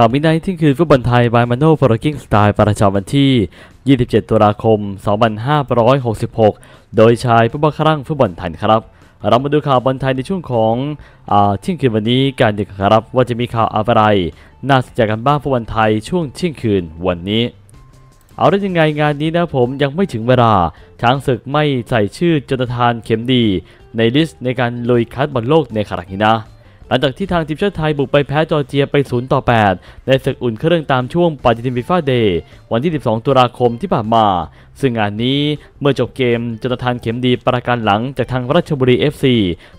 ข่าวมินไนท์ที่คือฟุตบอลไทยบายมานโนฟฟร์กิ้งสไตล์ประจำวันที่ 27 ตุลาคม 2566 โดยชายผู้บังคับงฟุตบอลไทยครับ เรามาดูข่าวบอลไทยในช่วงของเที่ยงคืนวันนี้การเด็กครับว่าจะมีข่าวอะไรน่าสนใจกันบ้างฟุตบอลไทยช่วงเที่ยงคืนวันนี้ เอาได้ยังไงงานนี้นะผมยังไม่ถึงเวลาช้างศึกไม่ใส่ชื่อจนทานเข็มดี ในลิสต์ในการลุยคัดบอลโลกในครั้งนี้นะหลังจากที่ทางทีมชาติไทยบุกไปแพ้จอร์เจียไป0ต่อ8ในศึกอุ่นเครื่องตามช่วงปาจิติมฟฟ่าเดย์วันที่ 12 ตุลาคมที่ผ่านมา ซึ่งงานนี้เมื่อจบเกมจนทานเข็มดีประการหลังจากทางราชบุรี FC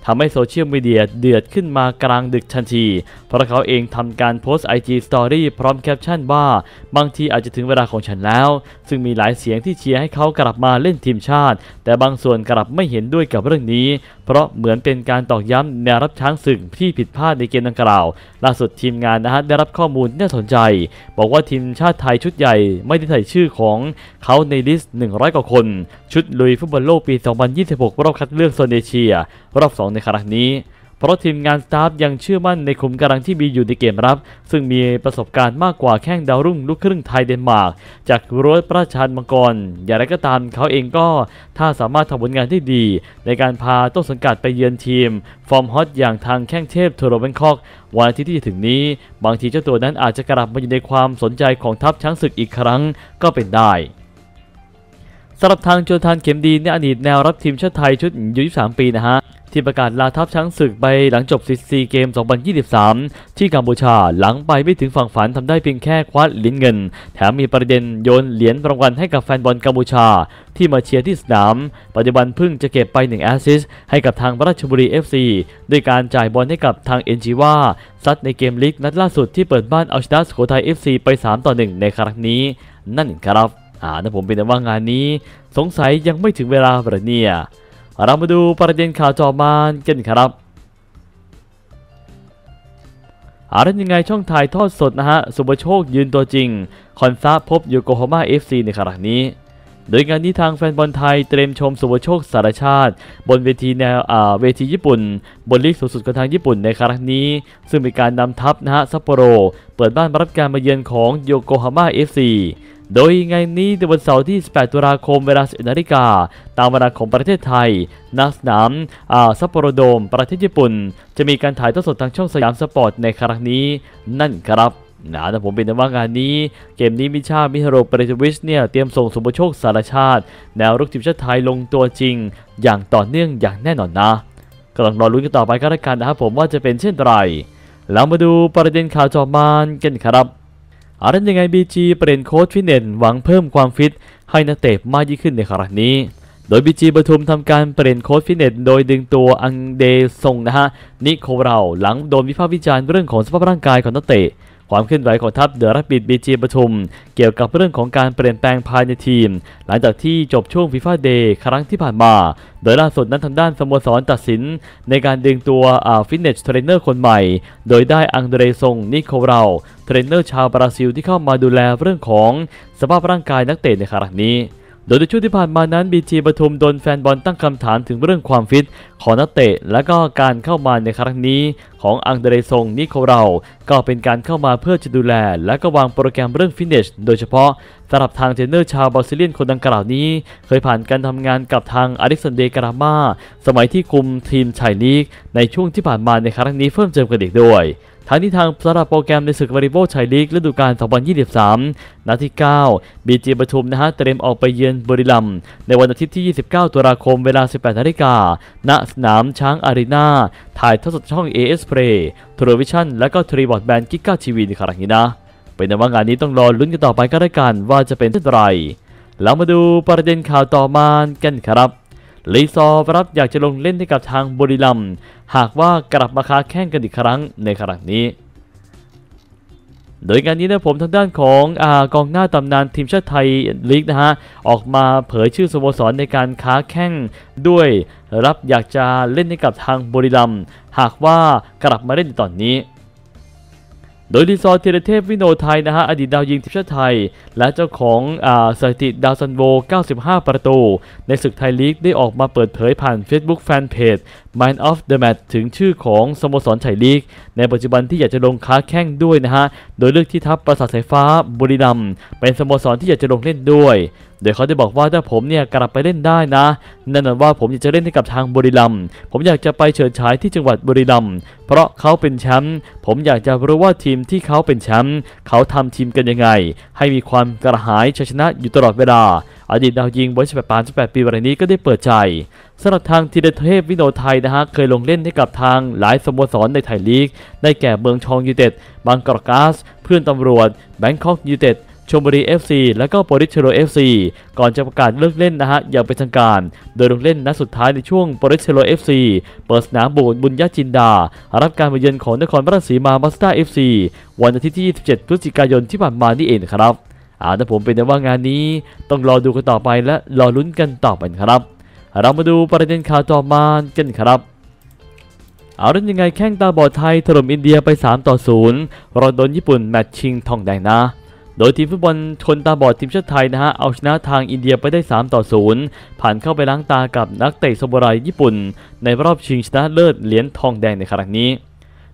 ทำให้โซเชียลมีเดียเดือดขึ้นมากลางดึกชันที เพราะเขาเองทำการโพสต์ีสตอรี่พร้อมแคปชั่นว่า บางทีอาจจะถึงเวลาของฉันแล้ว ซึ่งมีหลายเสียงที่เชียร์ให้เขากลับมาเล่นทีมชาติ แต่บางส่วนกลับไม่เห็นด้วยกับเรื่องนี้เพราะเหมือนเป็นการตอกย้ำแนวรับช้างศึกที่ผิดพลาดในเกมดังกล่าว ล่าสุดทีมงานนะฮะได้รับข้อมูลน่าสนใจ บอกว่าทีมชาติไทยชุดใหญ่ไม่ได้ใส่ชื่อของเขาในลิสต์ 100กว่าคน ชุดลุยฟุตบอลโลกปี 2026รอบคัดเลือกโซนเอเชียรอบ 2 ในครั้งนี้เพราะทีมงานสตาฟยังเชื่อมั่นในขุมกำลังที่มีอยู่ในเกมรับ ซึ่งมีประสบการณ์มากกว่าแข้งดาวรุ่งลูกครึ่งไทยเดนมาร์กจากรัประชานมังกรอย่างไรก็ตามเขาเองก็ถ้าสามารถทำผลงานที่ดี ในการพาต้นสังกัดไปเยือนทีมฟอร์มฮอตอย่างทางแข้งเทพทัวร์เบนคอกวันอาทิตย์ที่จะถึงนี้ บางทีเจ้าตัวนั้นอาจจะกลับมาอยู่ในความสนใจของทัพช้างศึกอีกครั้งก็เป็นได้สำหรับทางโจทานเข็มดีในอดีตแนวรับทีมชาติไทยชุดอายุ23ปีนะฮะที่ประกาศลาทัพช้างศึกไปหลังจบซีเกม 2023 ที่กัมพูชาหลังไปไม่ถึงฝั่งฝันทำได้เพียงแค่คว้าเหรียญเงิน แถมมีประเด็นโยนเหรียญรางวัลให้กับแฟนบอลกัมพูชา ที่มาเชียร์ที่สนาม ปัจจุบันพึ่งจะเก็บไป 1 แอสซิสให้กับทางราชบุรี FC ด้วยการจ่ายบอลให้กับทางเอ็นจีว่าซัดในเกมลีกนัดล่าสุดที่เปิดบ้านเอาชนะสโคไทอย FC ไป3ต่อ1ในครั้งนี้ นั่นครับอ่าถ้าผมเป็นว่างานนี้ สงสัยยังไม่ถึงเวลาประเนี่ยเรามาดูประเด็นข่าวจอมานกันครับ อาร์ตยังไงช่องถ่ายทอดสดนะฮะ สุบโชคยืนตัวจริง คอนซาพบยูโกฮาม่าเอฟซีในขณะนี้โดยงานนี้ทางแฟนบอลไทยเตรียมชมสุวโชคสารชาติ บนเวทีแนวเวทีญี่ปุ่นบนลีกสูงสุดของทางญี่ปุ่นในครั้งนี้ ซึ่งเป็นการนำทัพนะฮะ ซัปโปโร เปิดบ้านรับการมาเยือนของโยโกฮาม่าเอฟซีโดยงานนี้ในวันเสาร์ที่ 18 ตุลาคมเวลา10นาฬิกา ตามเวลาของประเทศไทยนักสนามซัปโปโรโดม ประเทศญี่ปุ่นจะมีการถ่ายทอดสดทางช่องสยามสปอร์ตในครั้งนี้นั่นครับนะแต่ผมเป็นนว่างานนี้ เกมนี้มิชา มิฮโรเปรชวิชเนี่ยเตรียมส่งสมบูชคสารชาติ แนวรุกทีมชาติไทยลงตัวจริง อย่างต่อเนื่องอย่างแน่นอนนะกำลังรอรุ้นกันต่อไปก็แล้วกันนะครับผมว่าจะเป็นเช่นไรแล้วมาดูประเด็นข่าวจอมานกันครับอะไรยังไงบีจีเปลี่ยนโค้ชฟินเนนหวังเพิ่มความฟิตให้นักเตะมากยิ่งขึ้นในครั้งนี้ โดยบีจีปทุมทำการเปลี่ยนโค้ชฟิตเนสโดยดึงตัวอังเดซงนะฮะนิโคเราหลังโดนวิพากษ์วิจารณ์เรื่องของสภาพร่างกายของนักเตะความเคลื่อนไหวของทัพเดือรับบิดบีจีปทุมเกี่ยวกับเรื่องของการเปลี่ยนแปลงภายในทีม หลังจากที่จบช่วงฟีฟ่าเดย์ครั้งที่ผ่านมา โดยล่าสุดนั้นทางด้านสโมสรตัดสินในการดึงตัวอาฟิตเนสเทรนเนอร์คนใหม่ โดยได้อังเดรซงนิโคเราเทรนเนอร์ชาวบราซิลที่เข้ามาดูแลเรื่องของสภาพร่างกายนักเตะในครั้งนี้โดยในช่วงที่ผ่านมานั้น บีจีปทุมโดนแฟนบอลตั้งคำถามถึงเรื่องความฟิตของนักเตะ และก็การเข้ามาในครั้งนี้ ของอังเดรซงนิโคเรา ก็เป็นการเข้ามาเพื่อจะดูแล และก็วางโปรแกรมเรื่องฟิตเนสโดยเฉพาะสำหรับทางเทรนเนอร์ชาวบราซิเลียนคนดังกล่าวนี้ เคยผ่านการทำงานกับทางอาริสันเดกรามาสมัยที่คุมทีมชายลีกในช่วงที่ผ่านมาในครั้งนี้เพิ่มเติมกันอีกด้วยทั้งนี้ทางสำหรับโปรแกรมในศึกวาริโบชัยลีกฤดูกาล2023นัดที่9บีจีประชุมนะฮะเตรียมออกไปเยือนบริลัม ในวันอาทิตย์ที่ 29ตุลาคมเวลา 18นาฬิกาณสนามช้างอารีนาถ่ายทอดสดช่อง AS Play ทรวิชั่นและก็ทรีบอร์ดแบนกิก้าทีวีในครั้งนี้นะ เป็นว่างานนี้ต้องรอลุ้นกันต่อไปก็ได้กัน ว่าจะเป็นเช่นไรแล้วมาดูประเด็นข่าวต่อมากันครับลีซอ รับอยากจะลงเล่นให้กับทางบุรีรัม หากว่ากลับมาค้าแข่งกันอีกครั้งในครั้งนี้ โดยการนี้นะผมทางด้านของอกองหน้าตำนานทีมชาติไทยลีกนะฮะออกมาเผยชื่อสโมสรในการค้าแข่งด้วย รับอยากจะเล่นให้กับทางบุรีรัม หากว่ากลับมาเล่นตอนนี้โดยดีซอร์เทเทพวิโนไทยนะฮะ อดีตดาวยิงทีมชาติไทย และเจ้าของอสถิติดาวซันโว 95 ประตู ในศึกไทยลีกได้ออกมาเปิดเผยผ่าน Facebook Fanpage Mind of the Match ถึงชื่อของสโมสรไทยลีก ในปัจจุบันที่อยากจะลงค้าแข้งด้วยนะฮะโดยเลือกที่ทัพประสาทสายฟ้าบุรีรัมย์เป็นสโมสรที่อยากจะลงเล่นด้วยโดยเขาได้บอกว่าถ้าผมเนี่ยกลับไปเล่นได้นะนั่นนว่าผมอยากจะเล่นให้กับทางบุรีรัมย์ผมอยากจะไปเฉิดฉายที่จังหวัดบุรีรัมย์เพราะเขาเป็นแชมป์ผมอยากจะรู้ว่าทีมที่เขาเป็นแชมป์เขาทำทีมกันยังไง ให้มีความกระหายชัยชนะอยู่ตลอดเวลาอดีตดาวยิงวัยส8บ8ปีวันนี้ก็ได้เปิดใจ สำหรับทางธีรเทพวิโนไทยนะฮะ เคยลงเล่นให้กับทางหลายสโมสรในไทยลีก ได้แก่เมืองชองยูเต็ดบางกอกกาส เพื่อนตำรวจแบงคอกยูเต็ดชมบุรี FC และก็โปริชโรซีก่อนจะประกาศเลิกเล่นนะฮะอย่างเป็นทางการ โดยลงเล่นนัดสุดท้ายในช่วงโปริชโรซีเปิดสนามบูนบุญญาจินดา รับการมาเยือนของนครราชสีมามาสเตอร์เอซีวันอาทิตย์ที่ 27พฤศจิกายนที่ผ่านมานี่เองครับเอาถ้ะผมเป็นแต่ว่างานนี้ต้องรอดูกันต่อไปและรอลุ้นกันต่อไปครับ เรามาดูประเด็นข่าวต่อมากันครับเอาเรื่องยังไงแข้งตาบอดไทยถล่มอินเดียไป3ต่อ0รอดนญี่ปุ่นแมตช์ชิงทองแดงนะ โดยทีมฟุตบอลชนตาบอดทีมชาติไทยนะฮะเอาชนะทางอินเดียไปได้3ต่อ0ผ่านเข้าไปล้างตากับนักเตะซมบุไรญี่ปุ่นในรอบชิงชนะเลิศเหรียญทองแดงในครั้งนี้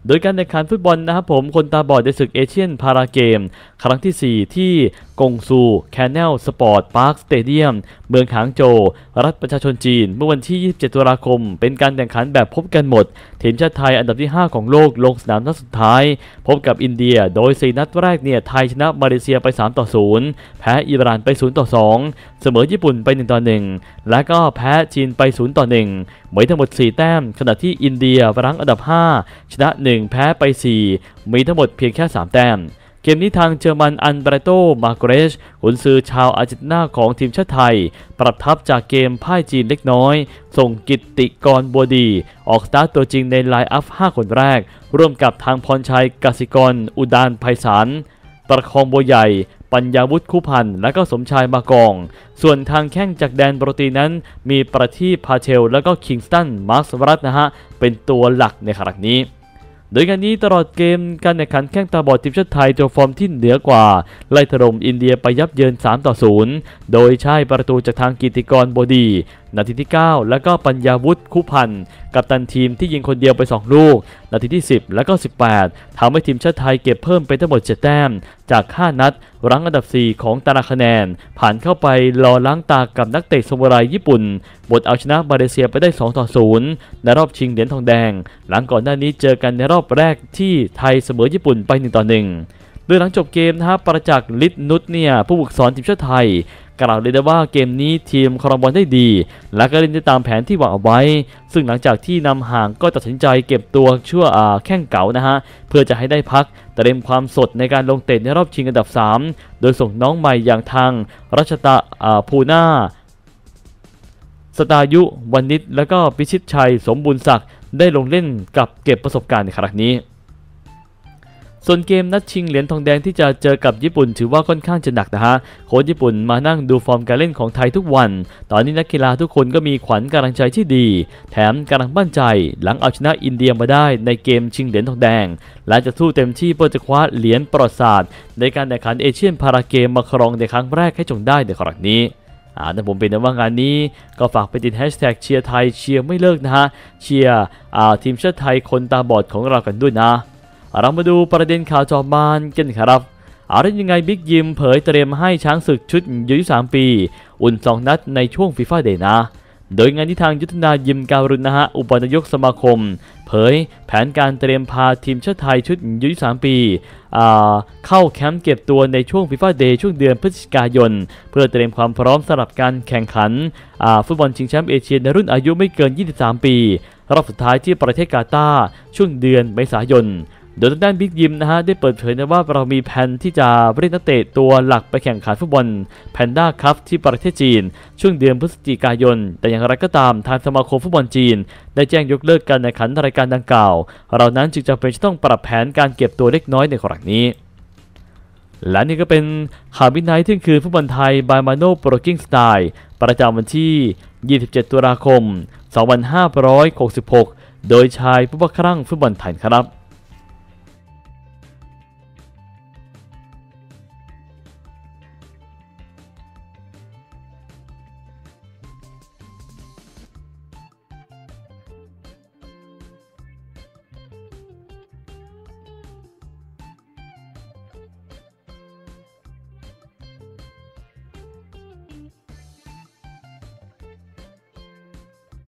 โดยการแข่งขันฟุตบอลนะครับผมคนตาบอดในศึกเอเชียนพาราเกม ครั้งที่ 4 ที่กงซูแคนเนลสปอร์ตพาร์คสเตเดียมเมืองหางโจวรัฐประชาชนจีนเมื่อวันที่ 27 ตุลาคม เป็นการแข่งขันแบบพบกันหมดทีมชาติไทยอันดับที่ 5 ของโลกลงสนามนัดสุดท้าย พบกับอินเดียโดย 4 นัดแรกเนี่ยไทยชนะมาเลเซียไป3ต่อ0แพ้อิหร่านไป0ต่อ2เสมอญี่ปุ่นไป1ต่อ1และก็แพ้จีนไป0ต่อ1มีทั้งหมด 4 แต้ม ขณะที่อินเดียรั้งอันดับ 5 ชนะ 1 แพ้ไป 4 มีทั้งหมดเพียงแค่ 3 แต้ม เกมนี้ทางเจอรมันอันเบรโต มาเกรชขุนซือชาวอาร์เจนตินาของทีมชาติไทย ปรับทับจากเกมพ่ายจีนเล็กน้อย ส่งกิตติกรบัวดี ออกสตาร์ตัวจริงในไลน์อัพ 5 คนแรก ร่วมกับทางพรชัยกสิกร อุดานไพศาลประคองบัวใหญ่ปัญญาวุฒิคู่พันธ์และก็สมชายมากอง ส่วนทางแข้งจากแดนโปรตีนั้นมีประทีปพาเชลและก็คิงสตัน มาร์คสวรัตนะฮะ เป็นตัวหลักในขณะนี้ โดยการนี้ตลอดเกมการแข่งขันแข้งตาบอดทีมชาติไทยโจฟอร์มที่เหนือกว่า ไล่ถล่มอินเดียไปยับเยิน3ต่อ0โดยใช้ประตูจากทางกิติกรบดีนาทีที่ 9 แล้วก็ปัญญาวุฒิคู่พันธ์กับตันทีมที่ยิงคนเดียวไป 2 ลูก นาทีที่ 10 แล้วก็ 18 ทำให้ทีมชาติไทยเก็บเพิ่มไปทั้งหมด7แต้ม จาก 5 นัด รั้งอันดับ 4 ของตารางคะแนนผ่านเข้าไปรอล้างตากับนักเตะสมุไรญี่ปุ่นบทเอาชนะมาเลเซียไปได้ 2 ต่อ0ในรอบชิงเหรียญทองแดง หลังก่อนหน้านี้เจอกันในรอบแรกที่ไทยเสมอญี่ปุ่นไป1ต่อ1โดยหลังจบเกมนะครับประจักษ์ลิศนุชเนี่ยผู้ฝึกสอนทีมชาติไทยกล่าวเลยได้ว่าเกมนี้ทีมคารบอลได้ดี และก็เล่นได้ตามแผนที่วางเอาไว้ ซึ่งหลังจากที่นำห่างก็ตัดสินใจเก็บตัวชั่วแข้งเก่านะฮะ เพื่อจะให้ได้พักเตรียมความสดในการลงเตะในรอบชิงอันดับ 3 โดยส่งน้องใหม่อย่างทางรัชตะภูนาสตายุวันนิตและก็พิชิตชัยสมบูรณ์ศักดิ์ได้ลงเล่นกับเก็บประสบการณ์ในครั้งนี้ส่วนเกมนัดชิงเหรียญทองแดงที่จะเจอกับญี่ปุ่นถือว่าค่อนข้างจะหนักนะฮะโค้ชญี่ปุ่นมานั่งดูฟอร์มการเล่นของไทยทุกวัน ตอนนี้นักกีฬาทุกคนก็มีขวัญกำลังใจที่ดี แถมกำลังมั่นใจหลังเอาชนะอินเดียมาได้ในเกมชิงเหรียญทองแดง และจะทู่เต็มที่เพื่อจะคว้าเหรียญประวัติศาสตร์ในการแข่งขันเอเชียนพาราเกมมาครองในครั้งแรกให้จงได้ในครั้งนี้อ่าแต่ผมเป็นนว่างานนี้ก็ฝากไปติดแฮชแท็กเชียร์ไทยเชียร์ไม่เลิกนะฮะเชียร์อ่าทีมชาติไทยคนตาบอดของเรากันด้วยนะเรามาดูประเด็นข่าวจอมบานกันครับอะไรยังไงบิ๊กยิมเผยเตรียมให้ช้างศึกชุดยุสามปี อุ่นสองนัดในช่วงฟีฟ่าเดย์นะ โดยงานที่ทางยุทธนายิมการุณนะฮะอุปนายกสมาคม เผยแผนการเตรียมพาทีมชาติไทยชุดยุสามปีเข้าแคมป์เก็บตัวในช่วงฟีฟ่าเดย์ช่วงเดือนพฤศจิกายน เพื่อเตรียมความพร้อมสำหรับการแข่งขันฟุตบอลชิงแชมป์เอเชียในรุ่นอายุไม่เกิน 23 ปีรอบสุดท้ายที่ประเทศกาตาร์ช่วงเดือนเมษายนโดยทางด้านบิ๊กยิมนะฮะได้เปิดเผยนะว่าเรามีแผนที่จะเรียกนักเตะตัวหลักไปแข่งขันฟุตบอลแพนด้าคัพที่ประเทศจีน ช่วงเดือนพฤศจิกายน แต่อย่างไรก็ตามทางสมาคมฟุตบอลจีน ได้แจ้งยกเลิกการแข่งขันรายการดังกล่าว เรานั้นจึงจำเป็นจะต้องปรับแผนการเก็บตัวเล็กน้อยในครั้งนี้ และนี่ก็เป็นข่าววินัยที่คืนฟุตบอลไทยบายมาโนโปรกิ้งสไตล์ประจำวันที่ 27 ตุลาคม 2566 โดยชายผู้บัครั่งฟุตบอลไทยครับ